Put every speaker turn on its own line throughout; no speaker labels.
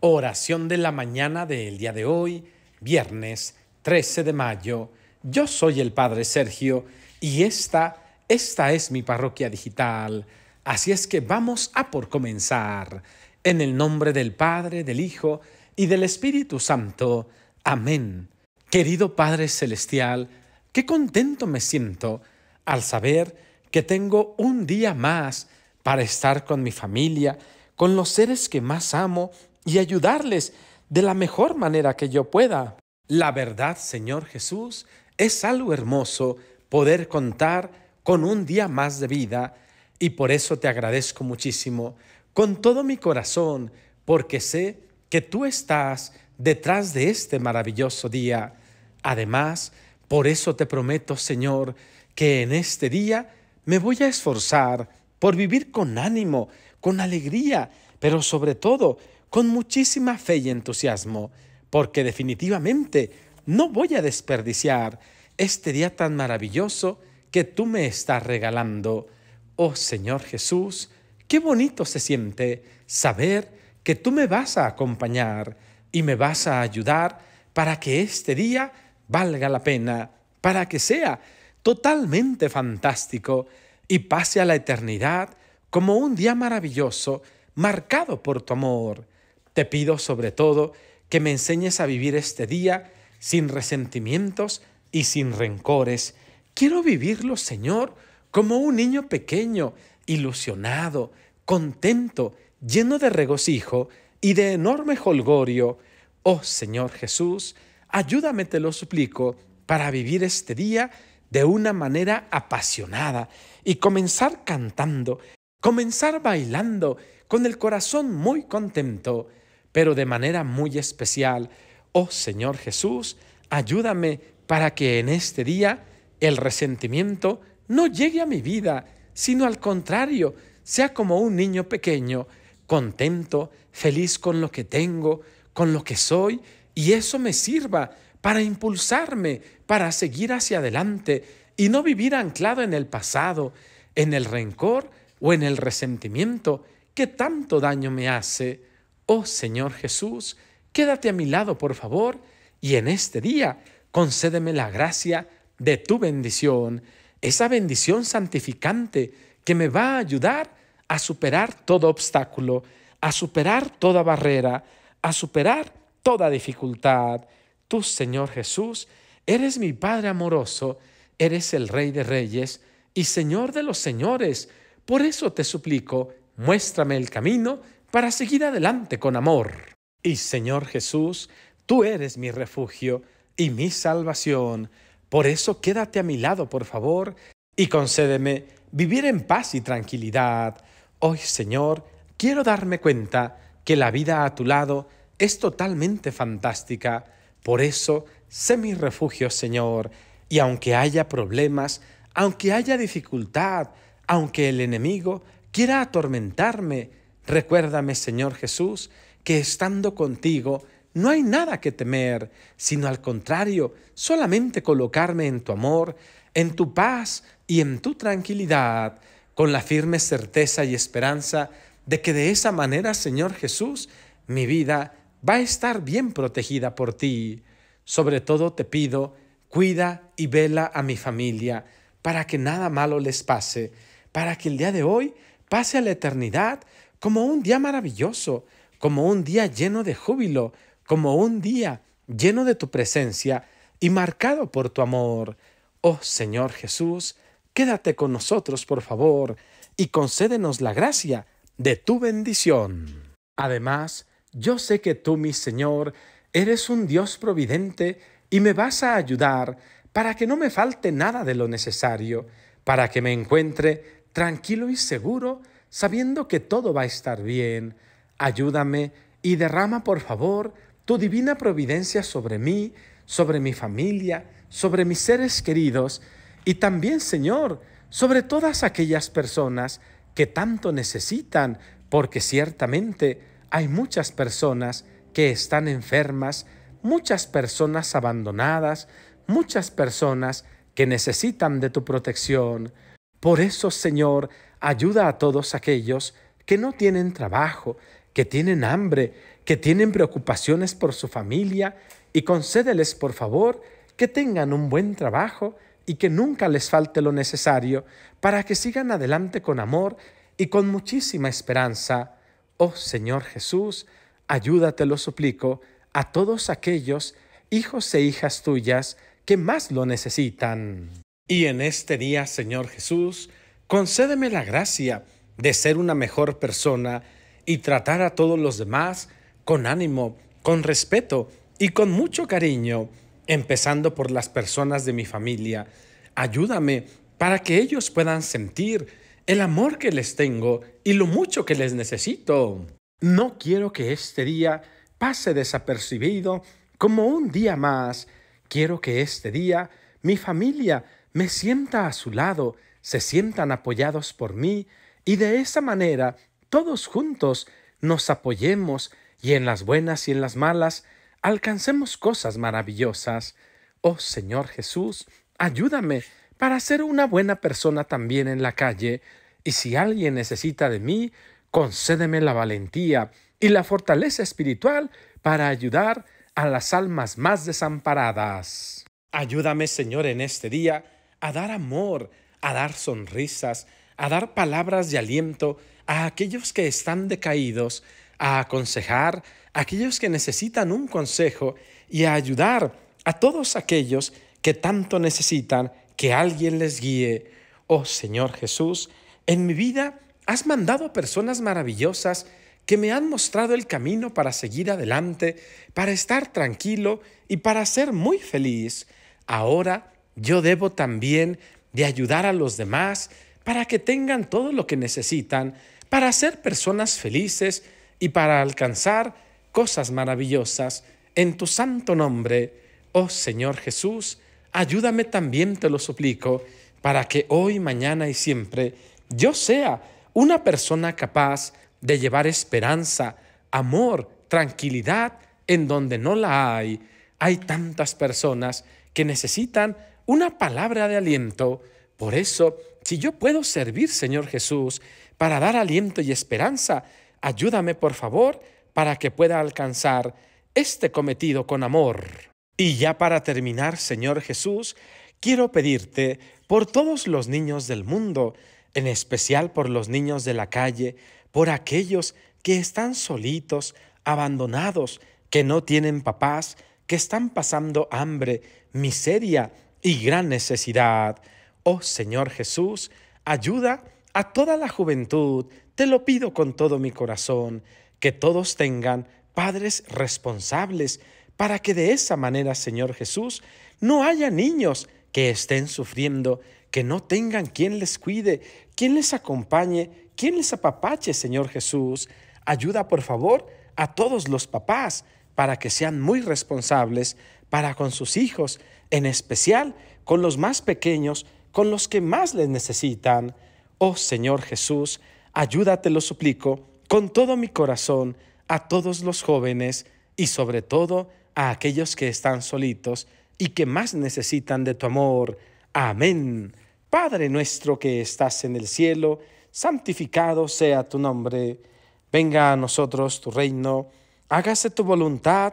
Oración de la mañana del día de hoy, viernes 13 de mayo. Yo soy el Padre Sergio y esta, esta es mi parroquia digital. Así es que vamos a por comenzar. En el nombre del Padre, del Hijo y del Espíritu Santo. Amén. Querido Padre Celestial, qué contento me siento al saber que tengo un día más para estar con mi familia, con los seres que más amo y ayudarles de la mejor manera que yo pueda. La verdad, Señor Jesús, es algo hermoso poder contar con un día más de vida y por eso te agradezco muchísimo, con todo mi corazón, porque sé que tú estás detrás de este maravilloso día. Además, por eso te prometo, Señor, que en este día me voy a esforzar por vivir con ánimo, con alegría, pero sobre todo con muchísima fe y entusiasmo, porque definitivamente no voy a desperdiciar este día tan maravilloso que tú me estás regalando. Oh Señor Jesús, qué bonito se siente saber que tú me vas a acompañar y me vas a ayudar para que este día valga la pena, para que sea totalmente fantástico y pase a la eternidad como un día maravilloso marcado por tu amor. Te pido sobre todo que me enseñes a vivir este día sin resentimientos y sin rencores. Quiero vivirlo, Señor, como un niño pequeño, ilusionado, contento, lleno de regocijo y de enorme holgorio. Oh Señor Jesús, ayúdame, te lo suplico, para vivir este día de una manera apasionada y comenzar cantando, comenzar bailando, con el corazón muy contento pero de manera muy especial, oh Señor Jesús, ayúdame para que en este día el resentimiento no llegue a mi vida, sino al contrario, sea como un niño pequeño, contento, feliz con lo que tengo, con lo que soy, y eso me sirva para impulsarme, para seguir hacia adelante y no vivir anclado en el pasado, en el rencor o en el resentimiento que tanto daño me hace oh Señor Jesús, quédate a mi lado, por favor, y en este día concédeme la gracia de tu bendición, esa bendición santificante que me va a ayudar a superar todo obstáculo, a superar toda barrera, a superar toda dificultad. Tú, Señor Jesús, eres mi Padre amoroso, eres el Rey de Reyes y Señor de los Señores. Por eso te suplico, muéstrame el camino para seguir adelante con amor. Y Señor Jesús, tú eres mi refugio y mi salvación. Por eso quédate a mi lado, por favor, y concédeme vivir en paz y tranquilidad. Hoy, Señor, quiero darme cuenta que la vida a tu lado es totalmente fantástica. Por eso, sé mi refugio, Señor, y aunque haya problemas, aunque haya dificultad, aunque el enemigo quiera atormentarme, Recuérdame, Señor Jesús, que estando contigo no hay nada que temer, sino al contrario, solamente colocarme en tu amor, en tu paz y en tu tranquilidad, con la firme certeza y esperanza de que de esa manera, Señor Jesús, mi vida va a estar bien protegida por ti. Sobre todo te pido, cuida y vela a mi familia, para que nada malo les pase, para que el día de hoy pase a la eternidad como un día maravilloso, como un día lleno de júbilo, como un día lleno de tu presencia y marcado por tu amor. Oh Señor Jesús, quédate con nosotros, por favor, y concédenos la gracia de tu bendición. Además, yo sé que tú, mi Señor, eres un Dios providente y me vas a ayudar para que no me falte nada de lo necesario, para que me encuentre tranquilo y seguro sabiendo que todo va a estar bien, ayúdame y derrama, por favor, tu divina providencia sobre mí, sobre mi familia, sobre mis seres queridos y también, Señor, sobre todas aquellas personas que tanto necesitan, porque ciertamente hay muchas personas que están enfermas, muchas personas abandonadas, muchas personas que necesitan de tu protección. Por eso, Señor, ayuda a todos aquellos que no tienen trabajo, que tienen hambre, que tienen preocupaciones por su familia, y concédeles, por favor, que tengan un buen trabajo y que nunca les falte lo necesario para que sigan adelante con amor y con muchísima esperanza. Oh Señor Jesús, ayúdate, lo suplico, a todos aquellos hijos e hijas tuyas que más lo necesitan. Y en este día, Señor Jesús, concédeme la gracia de ser una mejor persona y tratar a todos los demás con ánimo, con respeto y con mucho cariño, empezando por las personas de mi familia. Ayúdame para que ellos puedan sentir el amor que les tengo y lo mucho que les necesito. No quiero que este día pase desapercibido como un día más. Quiero que este día mi familia me sienta a su lado, se sientan apoyados por mí, y de esa manera todos juntos nos apoyemos y en las buenas y en las malas alcancemos cosas maravillosas. Oh Señor Jesús, ayúdame para ser una buena persona también en la calle, y si alguien necesita de mí, concédeme la valentía y la fortaleza espiritual para ayudar a las almas más desamparadas. Ayúdame, Señor, en este día a dar amor, a dar sonrisas, a dar palabras de aliento a aquellos que están decaídos, a aconsejar a aquellos que necesitan un consejo y a ayudar a todos aquellos que tanto necesitan que alguien les guíe. Oh Señor Jesús, en mi vida has mandado personas maravillosas que me han mostrado el camino para seguir adelante, para estar tranquilo y para ser muy feliz. Ahora yo debo también de ayudar a los demás para que tengan todo lo que necesitan para ser personas felices y para alcanzar cosas maravillosas. En tu santo nombre, oh Señor Jesús, ayúdame también, te lo suplico, para que hoy, mañana y siempre yo sea una persona capaz de llevar esperanza, amor, tranquilidad en donde no la hay. Hay tantas personas que necesitan una palabra de aliento. Por eso, si yo puedo servir, Señor Jesús, para dar aliento y esperanza, ayúdame, por favor, para que pueda alcanzar este cometido con amor. Y ya para terminar, Señor Jesús, quiero pedirte por todos los niños del mundo, en especial por los niños de la calle, por aquellos que están solitos, abandonados, que no tienen papás, que están pasando hambre, miseria, y gran necesidad. Oh Señor Jesús, ayuda a toda la juventud, te lo pido con todo mi corazón, que todos tengan padres responsables, para que de esa manera, Señor Jesús, no haya niños que estén sufriendo, que no tengan quien les cuide, quien les acompañe, quien les apapache, Señor Jesús. Ayuda, por favor, a todos los papás para que sean muy responsables para con sus hijos, en especial con los más pequeños, con los que más les necesitan. Oh Señor Jesús, ayúdate, lo suplico, con todo mi corazón, a todos los jóvenes y sobre todo a aquellos que están solitos y que más necesitan de tu amor. Amén. Padre nuestro que estás en el cielo, santificado sea tu nombre. Venga a nosotros tu reino, hágase tu voluntad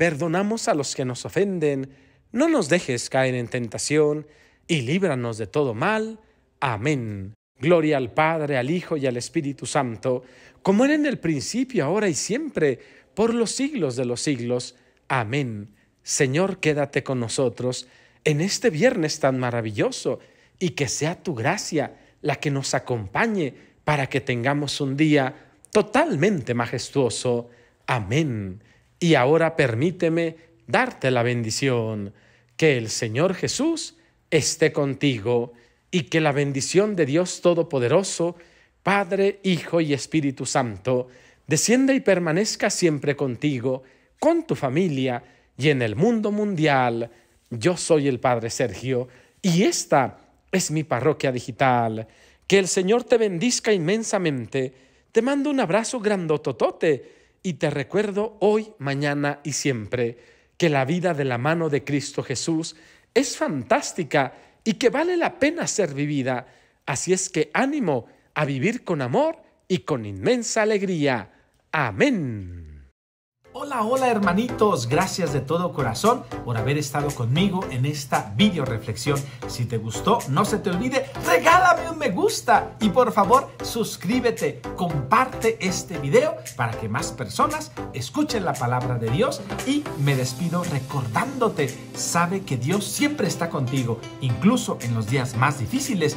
perdonamos a los que nos ofenden, no nos dejes caer en tentación, y líbranos de todo mal. Amén. Gloria al Padre, al Hijo y al Espíritu Santo, como era en el principio, ahora y siempre, por los siglos de los siglos. Amén. Señor, quédate con nosotros en este viernes tan maravilloso y que sea tu gracia la que nos acompañe para que tengamos un día totalmente majestuoso. Amén. Y ahora permíteme darte la bendición. Que el Señor Jesús esté contigo y que la bendición de Dios Todopoderoso, Padre, Hijo y Espíritu Santo, descienda y permanezca siempre contigo, con tu familia y en el mundo mundial. Yo soy el Padre Sergio y esta es mi parroquia digital. Que el Señor te bendiga inmensamente. Te mando un abrazo grandototote y te recuerdo hoy, mañana y siempre que la vida de la mano de Cristo Jesús es fantástica y que vale la pena ser vivida. Así es que ánimo a vivir con amor y con inmensa alegría. Amén. Hola, hola hermanitos, gracias de todo corazón por haber estado conmigo en esta video reflexión. Si te gustó, no se te olvide, regálame un me gusta y por favor suscríbete, comparte este video para que más personas escuchen la palabra de Dios y me despido recordándote, sabe que Dios siempre está contigo, incluso en los días más difíciles,